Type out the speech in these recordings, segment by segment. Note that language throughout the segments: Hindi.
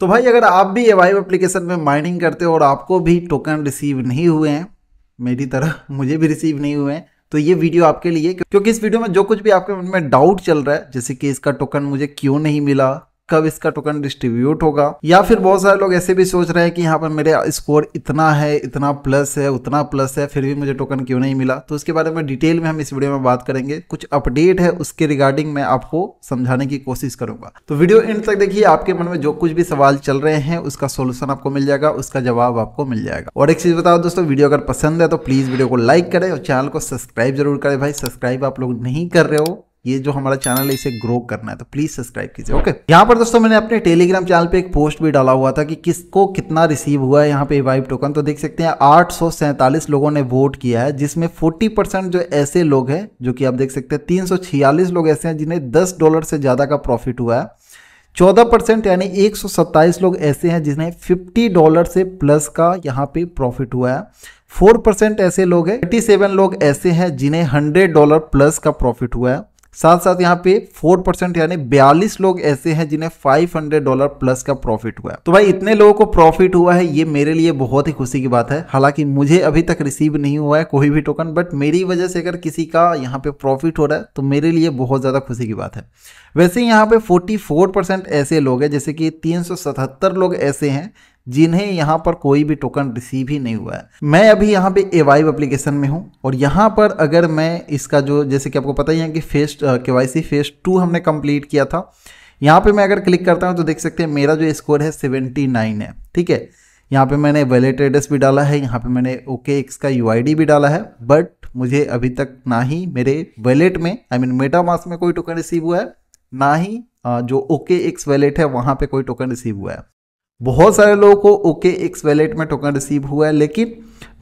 तो भाई अगर आप भी एवाइव एप्लीकेशन में माइनिंग करते हो और आपको भी टोकन रिसीव नहीं हुए हैं मेरी तरह मुझे भी रिसीव नहीं हुए हैं तो ये वीडियो आपके लिए क्योंकि इस वीडियो में जो कुछ भी आपके मन में डाउट चल रहा है जैसे कि इसका टोकन मुझे क्यों नहीं मिला कब इसका टोकन डिस्ट्रीब्यूट होगा या फिर बहुत सारे लोग ऐसे भी सोच रहे हैं कि यहाँ पर मेरे स्कोर इतना है इतना प्लस है उतना प्लस है फिर भी मुझे टोकन क्यों नहीं मिला तो उसके बारे में डिटेल में हम इस वीडियो में बात करेंगे कुछ अपडेट है उसके रिगार्डिंग मैं आपको समझाने की कोशिश करूंगा तो वीडियो एंड तक देखिए आपके मन में जो कुछ भी सवाल चल रहे हैं उसका सोल्यूशन आपको मिल जाएगा उसका जवाब आपको मिल जाएगा और एक चीज बताओ दोस्तों वीडियो अगर पसंद है तो प्लीज वीडियो को लाइक करें और चैनल को सब्सक्राइब जरूर करें भाई सब्सक्राइब आप लोग नहीं कर रहे हो ये जो हमारा चैनल है इसे ग्रो करना है तो प्लीज सब्सक्राइब कीजिए ओके यहाँ पर दोस्तों मैंने अपने टेलीग्राम चैनल पे एक पोस्ट भी डाला हुआ था कि किसको कितना रिसीव हुआ है यहाँ पे वाइब टोकन तो देख सकते हैं आठ लोगों ने वोट किया है जिसमें 40 परसेंट जो ऐसे लोग हैं जो कि आप देख सकते हैं तीन लोग ऐसे हैं जिन्हें दस डॉलर से ज़्यादा का प्रॉफिट हुआ है चौदह परसेंट यानी एक लोग ऐसे हैं जिन्हें फिफ्टी डॉलर से प्लस का यहाँ पे प्रॉफिट हुआ है फोर परसेंट ऐसे लोग हैं थर्टी सेवन लोग ऐसे हैं जिन्हें हंड्रेड डॉलर प्लस का प्रॉफिट हुआ है साथ साथ यहाँ पे फोर परसेंट यानी बयालीस लोग ऐसे हैं जिन्हें फाइव हंड्रेड डॉलर प्लस का प्रॉफिट हुआ है तो भाई इतने लोगों को प्रॉफिट हुआ है ये मेरे लिए बहुत ही खुशी की बात है हालांकि मुझे अभी तक रिसीव नहीं हुआ है कोई भी टोकन बट मेरी वजह से अगर किसी का यहाँ पे प्रॉफिट हो रहा है तो मेरे लिए बहुत ज़्यादा खुशी की बात है वैसे यहाँ पे फोर्टी फोर परसेंट ऐसे लोग हैं जैसे कि तीन सौ सतहत्तर लोग ऐसे हैं जिन्हें यहाँ पर कोई भी टोकन रिसीव ही नहीं हुआ है मैं अभी यहाँ पे वाइव एप्लीकेशन में हूँ और यहाँ पर अगर मैं इसका जो जैसे कि आपको पता ही है कि phase K Y C phase two हमने कम्प्लीट किया था यहाँ पे मैं अगर क्लिक करता हूँ तो देख सकते हैं मेरा जो स्कोर है सेवेंटी नाइन है ठीक है यहाँ पे मैंने वैलेट एड्रेस भी डाला है यहाँ पे मैंने ओके एक्स का यू भी डाला है बट मुझे अभी तक ना ही मेरे वैलेट में आई मीन मेटामास में कोई टोकन रिसीव हुआ है ना ही जो ओके एक्स वैलेट है वहाँ पे कोई टोकन रिसीव हुआ है बहुत सारे लोगों को ओके एक्स वैलेट में टोकन रिसीव हुआ है लेकिन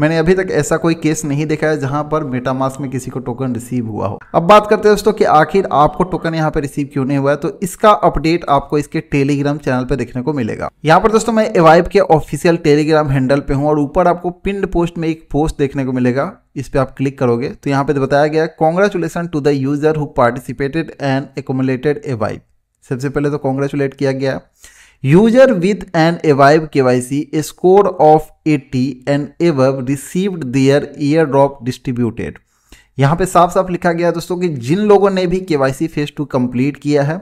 मैंने अभी तक ऐसा कोई केस नहीं देखा है जहां पर मेटामास में किसी को टोकन रिसीव हुआ हो अब बात करते हैं दोस्तों कि आखिर आपको टोकन यहां पर रिसीव क्यों नहीं हुआ है तो इसका अपडेट आपको इसके टेलीग्राम चैनल पर देखने को मिलेगा यहां पर दोस्तों मैं एवाइब के ऑफिशियल टेलीग्राम हैंडल पे हूँ और ऊपर आपको पिंड पोस्ट में एक पोस्ट देखने को मिलेगा इस पर आप क्लिक करोगे तो यहाँ पे बताया गया congratulation to the user who participated and accumulated Avive सबसे पहले तो कॉन्ग्रेचुलेट किया गया है an Avive K Y C score of eighty and above receive their airdrop distributed यहाँ पे साफ साफ लिखा गया दोस्तों कि जिन लोगों ने भी K Y C phase two complete किया है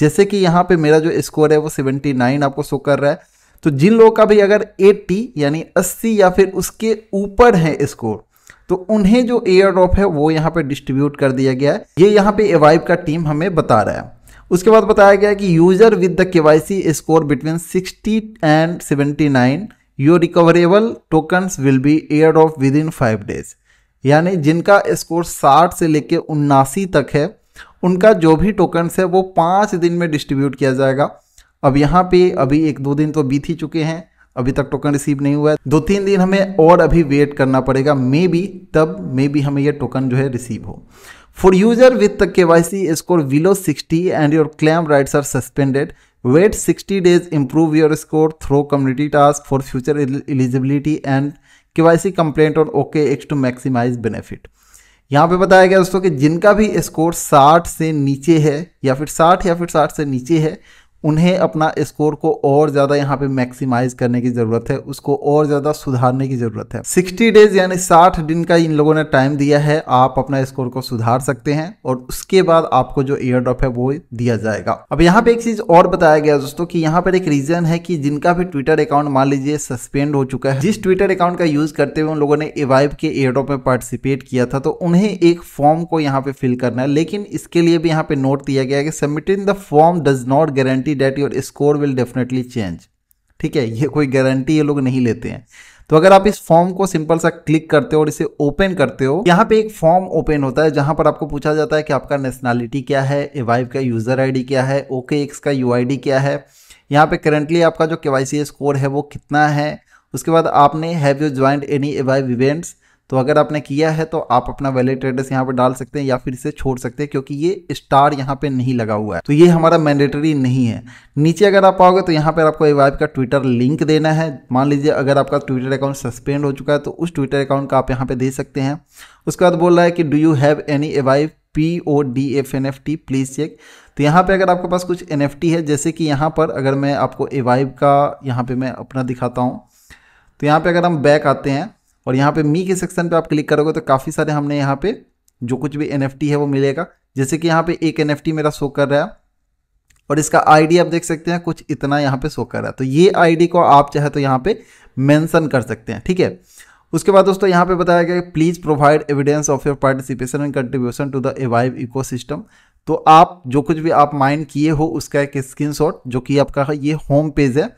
जैसे कि यहाँ पे मेरा जो स्कोर है वो 79 आपको शो कर रहा है तो जिन लोगों का भी अगर 80 यानी 80 या फिर उसके ऊपर है स्कोर तो उन्हें जो एयर ड्रॉप है वो यहाँ पे डिस्ट्रीब्यूट कर दिया गया है ये यहाँ पे एवाइव का टीम हमें बता रहा है उसके बाद बताया गया कि user with the K score between 60 and 79 your recoverable tokens will be air off within five days यानी जिनका स्कोर 60 से लेके उन्नासी तक है उनका जो भी टोकन्स है वो पाँच दिन में डिस्ट्रीब्यूट किया जाएगा अब यहाँ पे अभी एक दो दिन तो बीत ही चुके हैं अभी तक टोकन रिसीव नहीं हुआ है दो तीन दिन हमें और अभी वेट करना पड़ेगा मे बी तब मे बी हमें यह टोकन जो है रिसीव हो for user with K Y C score below sixty and your claim rights are suspended wait sixty days improve your score through community task for future eligibility and K Y C compliant और OK X to maximize benefit यहाँ पे बताया गया दोस्तों कि जिनका भी स्कोर 60 से नीचे है या फिर 60 या फिर 60 से नीचे है उन्हें अपना स्कोर को और ज़्यादा यहाँ पे मैक्सिमाइज करने की ज़रूरत है उसको और ज़्यादा सुधारने की ज़रूरत है 60 डेज यानी 60 दिन का इन लोगों ने टाइम दिया है आप अपना स्कोर को सुधार सकते हैं और उसके बाद आपको जो एयर ड्रॉप है वो दिया जाएगा अब यहाँ पे एक चीज़ और बताया गया दोस्तों की यहाँ पर एक रीज़न है कि जिनका भी ट्विटर अकाउंट मान लीजिए सस्पेंड हो चुका है जिस ट्विटर अकाउंट का यूज़ करते हुए उन लोगों ने एवाइव के एयर ड्रॉप में पार्टिसिपेट किया था तो उन्हें एक फॉर्म को यहाँ पे फिल करना है लेकिन इसके लिए भी यहाँ पे नोट दिया गया कि कि submitting the form does not guarantee guarantee that your score will definitely change ठीक है ये कोई गारंटी ये लोग नहीं लेते हैं तो अगर आप इस फॉर्म को सिंपल सा क्लिक करते हो और इसे ओपन करते हो यहाँ पे एक फॉर्म ओपन होता है जहां पर आपको पूछा जाता है कि आपका नेशनलिटी क्या है एवाइव का यूजर आईडी क्या है ओके एक्स का यू क्या है यहाँ पे करेंटली आपका जो के स्कोर है वो कितना है उसके बाद आपने have you joined any Avive events तो अगर आपने किया है तो आप अपना वैलिड एड्रेस यहाँ पर डाल सकते हैं या फिर इसे छोड़ सकते हैं क्योंकि ये स्टार यहाँ पे नहीं लगा हुआ है तो ये हमारा मैंडेटरी नहीं है नीचे अगर आप आओगे तो यहाँ पर आपको एवाइब का ट्विटर लिंक देना है मान लीजिए अगर आपका ट्विटर अकाउंट सस्पेंड हो चुका है तो उस ट्विटर अकाउंट का आप यहाँ पर दे सकते हैं उसके बाद बोल रहा है कि do you have any Avive P O D F N F T please check तो यहाँ पे अगर आपके पास कुछ एन एफ टी है जैसे कि यहाँ पर अगर मैं आपको ए वाइव का यहाँ पे मैं अपना दिखाता हूँ तो यहाँ पे अगर हम बैक आते हैं और यहाँ पे मी के सेक्शन पे आप क्लिक करोगे तो काफ़ी सारे हमने यहाँ पे जो कुछ भी एन है वो मिलेगा जैसे कि यहाँ पे एक एन मेरा शो कर रहा है और इसका आईडी आप देख सकते हैं कुछ इतना यहाँ पे शो कर रहा है तो ये आईडी को आप चाहे तो यहाँ पे मेंशन कर सकते हैं ठीक है उसके बाद दोस्तों यहाँ पे बताया गया please provide evidence of your participation and contribution to the Avive eco तो आप जो कुछ भी आप माइंड किए हो उसका एक स्क्रीन जो कि आपका ये होम पेज है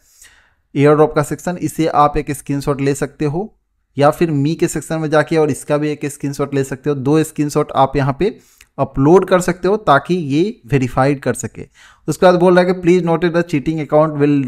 एयर ड्रॉप का सेक्शन इसे आप एक स्क्रीनशॉट ले सकते हो या फिर मी के सेक्शन में जाके और इसका भी एक स्क्रीन ले सकते हो दो स्क्रीन आप यहाँ पे अपलोड कर सकते हो ताकि ये वेरीफाइड कर सके उसके बाद बोल रहा है कि please noted the cheating account will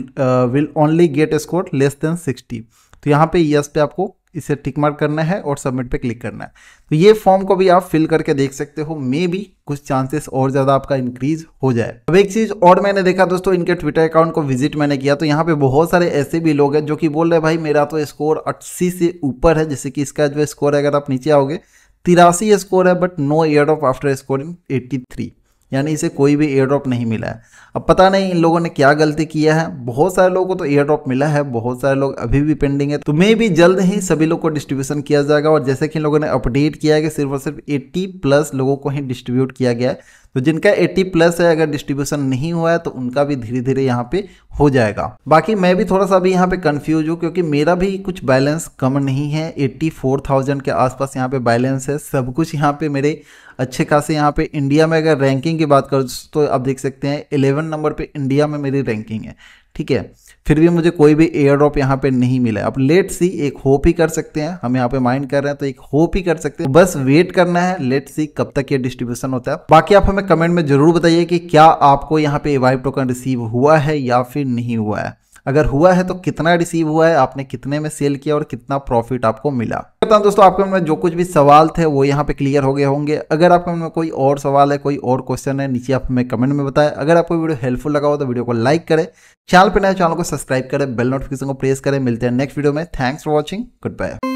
will only get score less than sixty तो यहाँ पे यस पे आपको इसे टिक मार्क करना है और सबमिट पे क्लिक करना है तो ये फॉर्म को भी आप फिल करके देख सकते हो मे भी कुछ चांसेस और ज़्यादा आपका इंक्रीज हो जाए अब एक चीज़ और मैंने देखा दोस्तों इनके ट्विटर अकाउंट को विजिट मैंने किया तो यहाँ पे बहुत सारे ऐसे भी लोग हैं जो कि बोल रहे हैं भाई मेरा तो स्कोर अस्सी से ऊपर है जैसे कि इसका जो स्कोर है अगर आप नीचे आओगे तिरासी स्कोर है but no air off after scoring eighty three यानी इसे कोई भी एयर ड्रॉप नहीं मिला है अब पता नहीं इन लोगों ने क्या गलती किया है बहुत सारे लोगों को तो एयर ड्रॉप मिला है बहुत सारे लोग अभी भी पेंडिंग है तो मे भी जल्द ही सभी लोग को डिस्ट्रीब्यूशन किया जाएगा और जैसे कि इन लोगों ने अपडेट किया है कि सिर्फ और सिर्फ एट्टी प्लस लोगों को ही डिस्ट्रीब्यूट किया गया है तो जिनका 80 प्लस है अगर डिस्ट्रीब्यूशन नहीं हुआ है तो उनका भी धीरे धीरे यहाँ पे हो जाएगा बाकी मैं भी थोड़ा सा अभी यहाँ पे कंफ्यूज हूँ क्योंकि मेरा भी कुछ बैलेंस कम नहीं है 84,000 के आसपास यहाँ पे बैलेंस है सब कुछ यहाँ पे मेरे अच्छे खासे यहाँ पे इंडिया में अगर रैंकिंग की बात करूँ तो आप देख सकते हैं इलेवन नंबर पर इंडिया में मेरी रैंकिंग है ठीक है फिर भी मुझे कोई भी एयर ड्रॉप यहाँ पे नहीं मिला अब लेट सी एक होप ही कर सकते हैं हम यहाँ पे माइंड कर रहे हैं तो एक होप ही कर सकते हैं बस वेट करना है लेट सी कब तक ये डिस्ट्रीब्यूशन होता है बाकी आप हमें कमेंट में जरूर बताइए कि क्या आपको यहाँ पे वाइव टोकन रिसीव हुआ है या फिर नहीं हुआ है अगर हुआ है तो कितना रिसीव हुआ है आपने कितने में सेल किया और कितना प्रॉफिट आपको मिला करता हूँ दोस्तों आपके में जो कुछ भी सवाल थे वो यहाँ पे क्लियर हो गए होंगे अगर आपके में कोई और सवाल है कोई और क्वेश्चन है नीचे आप हमें कमेंट में बताएं अगर आपको वीडियो हेल्पफुल लगा हो तो वीडियो को लाइक करें चैनल पर नए चैनल को सब्सक्राइब करें बेल नोटिफिकेशन को प्रेस करें मिलते हैं नेक्स्ट वीडियो में thanks for watching good bye